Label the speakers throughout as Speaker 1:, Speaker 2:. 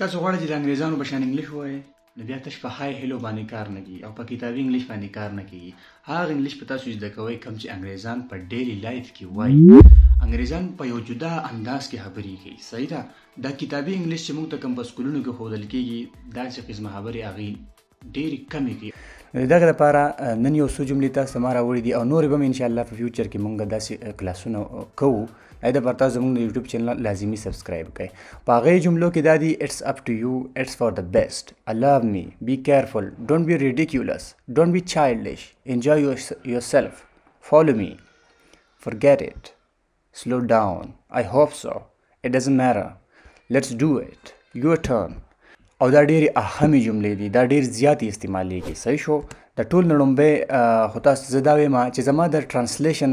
Speaker 1: تاسو غواړئ چې د انګریزانو په شان انګلیش ووایئ نو بیا تاسو په هاي هلو باندې کار نه کیږي او په کتابي انګلیش باندې کار نه کیږي هغه انګلیش په تاسو زده کوي کوم چې انګریزان په ډیلی لایف کې وایي انګریزان په یو جدا انداز کې خبرې کوي صحیح ده دا کتابي انګلیش چې موږ ته کوم په سکولونو کې ښودل کیږي دا چې قسمه خبرې اغي ډېری کمې کوي دغه لپاره نن یو څو جملې تاسو ما راوړې دي او نور به ان شاء الله په فیوچر کې مونږ داسې کلاسونه کوو اې د پرتا زموږ د یوټیوب چینل لازمی سبسکرایب کړئ په هغه جملو کې دا دي اټس اپ ټو یو اټس فار د بیسٹ آی لو می بی کیرفل ډونټ بی ریډیکولس ډونټ بی چایلډش انجوای یور سیلف فالو می forget it slow down i hope so it doesn't matter let's do it your turn او دا ډېری اهمې جملې دي دا ډېر زیات استعمالیږي صحیح شو د ټول نړمبه خو تاسو زدا ما چې زما د ترانسلیشن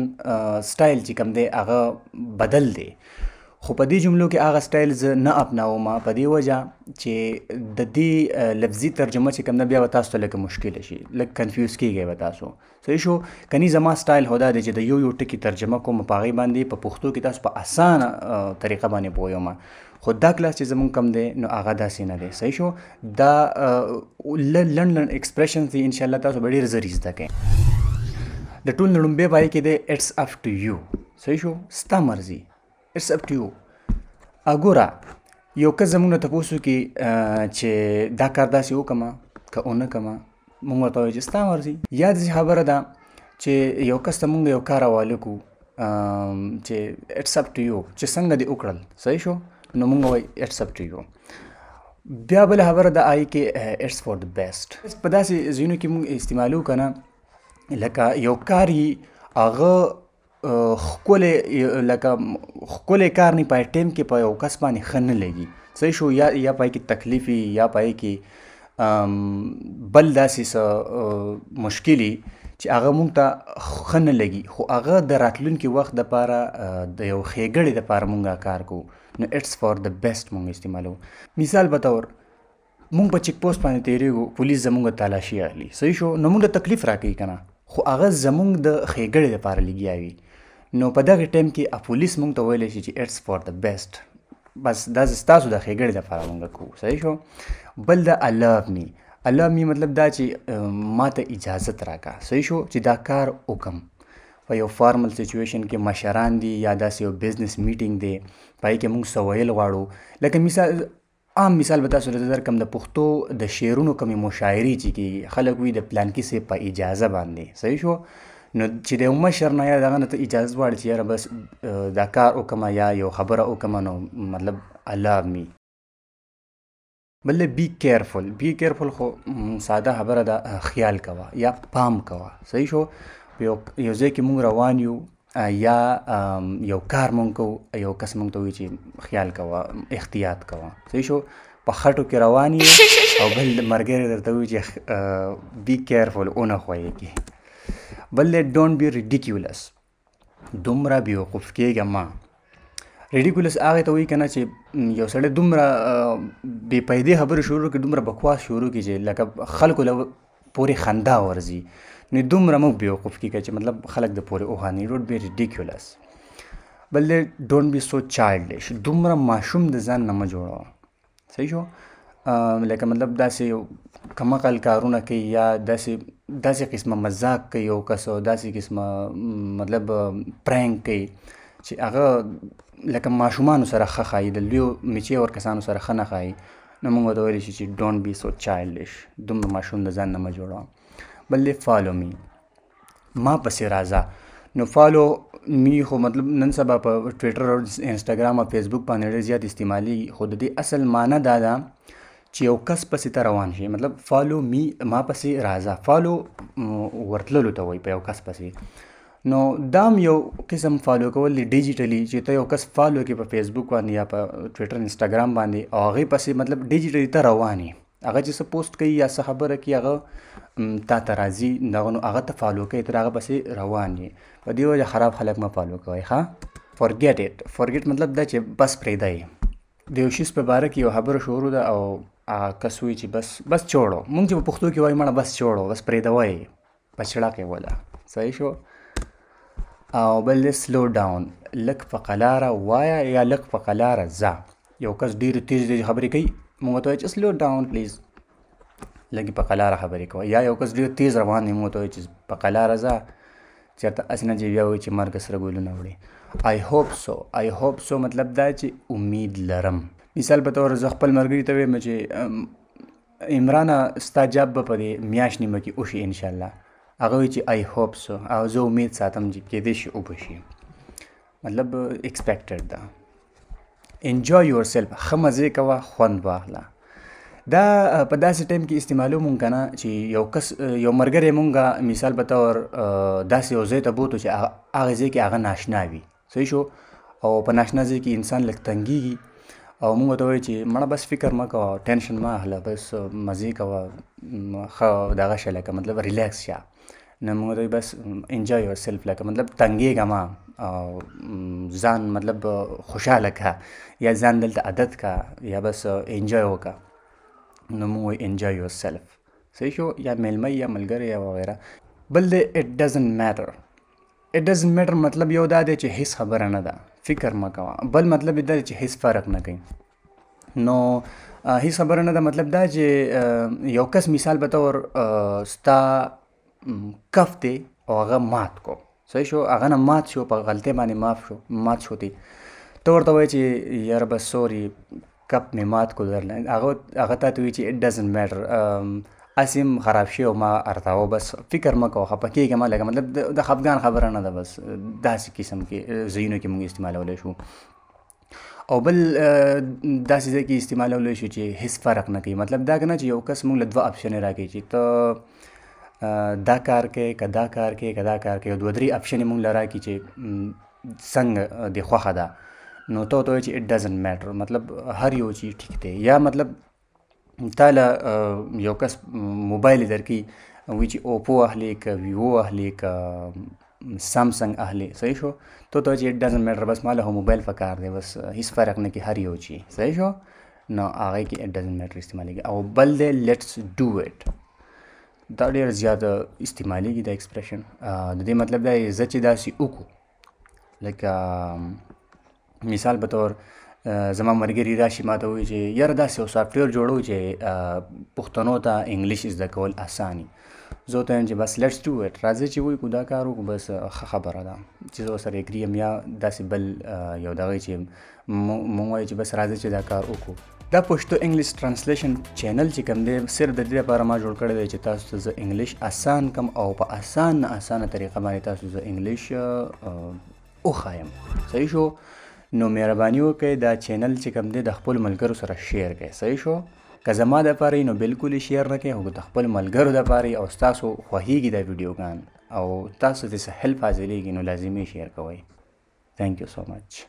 Speaker 1: سټایل چې کوم دی هغه بدل دی خو په دې جملو کې هغه سټایل ز نه اپناوم په دې وجه چې د دې لفظي ترجمه چې کوم نه بیا تاسو ته لکه مشکل شي لکه کنفیوز کیږي به تاسو صحیح شو کني زما سټایل هدا دی چې د یو یو ټکی ترجمه کوم په غي باندې په پښتو کې تاسو په اسانه طریقه باندې پوهیږئ خو دا کلاس چې زمونږ کم دی نو هغه داسې نه دی صحیح شو دا لن لن ایکسپریشن دی ان شاء الله تاسو به ډیر زری زده کړئ د ټول لړم به پای کې دی اټس اپ ټو یو صحیح شو ستا مرزي اټس اپ ټو یو اګورا یو که زمونږ ته پوسو کې چې دا کار داسې وکما که اونه کما مونږ ورته وایو چې ستا مرزي یاد خبره ده چې یو کس ته مونږ یو کار والو کو چې اټس اپ ټو یو چې څنګه دی وکړل صحیح شو نو موږ وای اټس اپ ټو یو بیا بل خبره د آی کې اټس فور د بیسټ په داسې زینو کې موږ استعمالو کنه لکه یو کاری هغه خکول لکه خکول کار نه پای ټیم کې په یو کس باندې خن لګي صحیح شو یا یا پای کې تکلیفي یا پای کې بل داسې س مشکلی چې هغه مونږ ته خن لګي خو هغه د راتلونکي وخت د پاره د یو خېګړې د پاره مونږه کار کوو نو اټس فار د بیسټ مونږ استعمالو مثال به تور مونږ په چیک پوسټ باندې تیرېږو پولیس زمونږ تلاشي اخلي صحیح شو نو مونږ تکلیف راکې کنه خو هغه زمونږ د خېګړې لپاره لګیاوي نو په دغه ټیم کې پولیس مونږ ته ویلی شي چې اټس فار د بیسټ بس دا ستاسو د خېګړې لپاره مونږ کوو صحیح شو بل د الاف می الله می مطلب دا چې ما ته اجازت راکا صحیح شو چې دا کار وکم په یو فارمل سچویشن کې مشران دي یا داسې یو بزنس میټینګ دی پای کې موږ سویل غواړو لکه مثال عام مثال به تاسو ته درکم د پښتو د شعرونو کمی مشاعري چې کی خلک وی د پلان کې سه په اجازه باندې صحیح شو نو چې د مشر نه یا دغه نه ته اجازه واړ چې یاره بس دا کار وکما یا یو خبره وکما نو مطلب الله می بل بی کیرفul بی کیرفul خو ساده خبره ده خیال کوا یا پام کوا صحیح شو په یو ځای کې مونږ روان یو یا یو کار مونږ کو یو کس مونږ ته وی چې خیال کوه احتیاط کوه صحیح شو په خټو کې روان یې او بل مرګره درته وی چې بی کیرفول اون خوې کې بل ډونټ بی ریډیکولس دومره بی وقوف کېږه ما ریډیکولس هغه ته وایي کنه چې یو سړی دومره بے پایدې خبرې شروع کړي دومره بکواس شروع کړي چې لکه خلکو له پورې خندا ورزي نو دومره موږ بیوقوف کیږي چې مطلب خلک د پورې اوهانی روډ به ریډیکولس بل ډونټ بی سو چایلډش دومره ماشوم د ځان نه جوړو صحیح شو لکه مطلب داسې کمقل کارونه کوي یا داسې داسې قسمه مزاق کوي او کسو داسې قسمه مطلب پرانک کوي چې هغه لکه ماشومان سره خخای د لوی میچي ور کسانو سره خنه خای نو موږ ورته ویلی شو چې ډونټ بي سو چایلډش دومره ماشوم د ځان نه مه جوړوه بل دی فالو می ما پسې راځه نو فالو می خو مطلب نن سبا په ټویټر او انسټاګرام او فیسبوک باندې ډېر زیات استعمالي خو د دې اصل معنی دا ده چې یو کس پسې ته روان شي مطلب فالو می ما پسې راځه فالو ورتللو ته وایي په یو کس پسې نو دا یو قسم فالو کول دی ډیجیټلی چې ته یو کس فالو کې په فیسبوک باندې یا په ټوئیټر انسټاګرام باندې او هغه پسې مطلب ډیجیټلی ته رواني هغه چې څه پوسټ کوي یا څه خبره کوي هغه تا ته راځي دغه نو هغه ته فالو کوي تر هغه پسې روان یي په دې وجه خراب خلک مه فالو کوئ ښه فورګیټ اټ فورګیټ مطلب دا چې بس پرېږدئ د یو شیز په باره کې یو خبره شروع ده او کس وی چې بس بس چوړو مونږ چې په پښتو کې وایي مړه بس چوړو بس پرېږدوئ په چړه کې وله صحیح شو او بل سلو ډاون لک په قلاره وایا یا لک په قلاره ځه یو کس ډیر تیز دی خبرې کوي موږ ته چې سلو ډاون پلیز لګي په قلاره خبرې کوي یا یو کس ډیر تیز روان دی موږ ته چې په قلاره ځه چیرته اسنه چې بیا وي چې مرګ سره ګولونه وړي آی هوپ سو آی هوپ سو مطلب دا چې امید لرم مثال په تور زه خپل مرګري ته ویم چې عمران ستا جاب به په میاش نیمه کې اوشي ان شاء الله هغه چې آی هوپ سو او زه امید ساتم چې کېدې شي او بشي مطلب ایکسپیکټډ ده انجوای یور سیلف خمزه کوا خوند واخله دا په داسې ټایم کې استعمالو مونږ کنه چې یو کس یو مرګره مونږه مثال په تور داسې یو ځای ته بوتو چې هغه ځای کې هغه ناشنا وي صحیح شو او په ناشنا ځای کې انسان لږ تنګيږي او موږ ته وایي چې مړه بس فکر مکو ټینشن ما اخله بس مزه کوه خو دغه شله مطلب ریلیکس شه نو دوی بس انجوای یور سیلف لکه مطلب تنګېږه ما ځان مطلب خوشاله کا یا ځان دلته عادت کا یا بس انجوای وکړه نو موږ انجوای یور سیلف صحیح شو یا میلمه یا ملګری یا وغیره بل دی اټ ډزنټ میټر اټ ډزنټ میټر مطلب یو دا دی چې هیڅ خبره نه ده فکر مه کوه بل مطلب دا دی چې هیڅ فرق نه کوي نو هیڅ خبره نه ده مطلب دا چې یو کس مثال به طور ستا کف دی او هغه مات کو صحیح شو هغه نه مات شو په غلطی باندې معاف شو مات شو دی ته ورته وایي چې یار بس سوري کپ مې مات کو درل هغه هغه ته وایي چې اټ ډزنټ میټر اسیم خراب شي او ما ارتاو بس فکر مکو خپه کېږه ما لګه مطلب د خفګان خبره نه ده بس داسې قسم کې زینو کې مونږ استعمالولی شو او بل داسې ځای کې استعمالولی شو چې هیڅ فرق نه کوي مطلب دا کنه چې یو کس مونږ له دوه اپشن راکړي چې ته دا کار کې کدا کار کې کدا کار کې دوه درې اپشن مونږ لرا کی چې څنګه دی خوخه ده نو ته ته چې اټ ډزنټ میټر مطلب هر یو چیز ٹھیک دی یا مطلب تعالی یو کس موبایل درکې وی چې اوپو اهلی ک ویو اهلی ک سامسنگ اهلی صحیح شو تو ته چې ډزنټ میټر بس مال هو موبایل پکار دی بس هیڅ فرق نه کې هر یو چی صحیح شو نو هغه کې اټ ډزنټ میټر استعمالېږي او بل دی لیټس ډو اټ دا ډیر زیات استعمالیږي دا اکسپریشن د دې مطلب دا زه چې داسې وکړو لکه مثال به طور زما مرګري راشي ما ته وایي چې یاره داسې یو سافټویر جوړو چې پښتنو ته انګلیش زده کول اساني زه ته چې بس لیټس ډو اټ راځي چې وای کو دا کار وکړو بس ښه خبره ده چې زه سره اګریم یا داسې بل یو دغه چې مونږ وایي چې بس راځي چې دا کار وکړو دا پښتو انګلیش ترانسلیشن چینل چې کوم دی صرف د دې لپاره ما جوړ کړی دی چې تاسو ته زه انګلیش اسان کم او په اسان اسانه طریقه باندې تاسو زه انګلیش او خایم صحیح شو نو مهرباني وکړئ دا چینل چې کوم دی د خپل ملګرو سره شیر کړئ صحیح شو که زما د پاره نو بالکل شیر نه کړئ خو د خپل ملګرو د پاره او تاسو خوښیږي دا ویډیوګان او تاسو ته څه هیلپ حاصلېږي نو لازمي شیر کوئ Thank you so much.